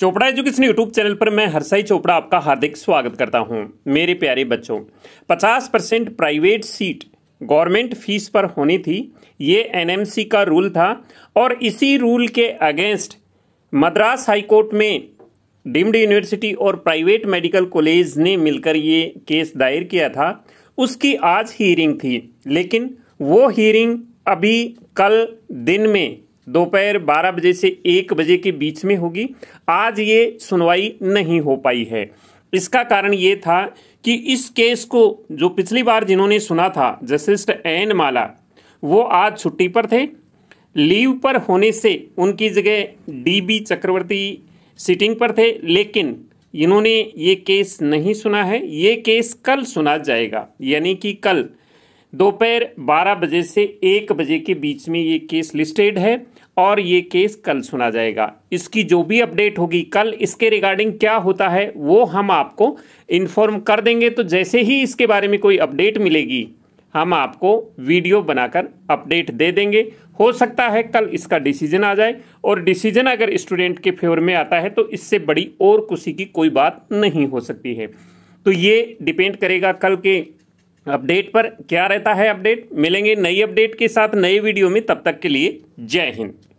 Chopra education YouTube channel पर मैं हरसाई चोपड़ा आपका हार्दिक स्वागत करता हूं मेरे प्यारे बच्चों 50 percent private seat government fees पर होनी थी ये एनएमसी का रूल था और इसी रूल के अगेंस्ट मद्रास हाईकोर्ट में डीम्ड यूनिवर्सिटी और प्राइवेट मेडिकल कॉलेज ने मिलकर ये केस दायर किया था उसकी आज हीयरिंग थी लेकिन वो हियरिंग अभी कल दिन में दोपहर 12 बजे से 1 बजे के बीच में होगी आज ये सुनवाई नहीं हो पाई है इसका कारण ये था कि इस केस को जो पिछली बार जिन्होंने सुना था जस्टिस एन माला वो आज छुट्टी पर थे लीव पर होने से उनकी जगह डीबी चक्रवर्ती सिटिंग पर थे लेकिन इन्होंने ये केस नहीं सुना है ये केस कल सुना जाएगा यानी कि कल दोपहर 12 बजे से 1 बजे के बीच में ये केस लिस्टेड है और ये केस कल सुना जाएगा इसकी जो भी अपडेट होगी कल इसके रिगार्डिंग क्या होता है वो हम आपको इन्फॉर्म कर देंगे तो जैसे ही इसके बारे में कोई अपडेट मिलेगी हम आपको वीडियो बनाकर अपडेट दे देंगे हो सकता है कल इसका डिसीजन आ जाए और डिसीजन अगर स्टूडेंट के फेवर में आता है तो इससे बड़ी और खुशी की कोई बात नहीं हो सकती है तो ये डिपेंड करेगा कल के अपडेट पर क्या रहता है अपडेट मिलेंगे नई अपडेट के साथ नए वीडियो में तब तक के लिए जय हिंद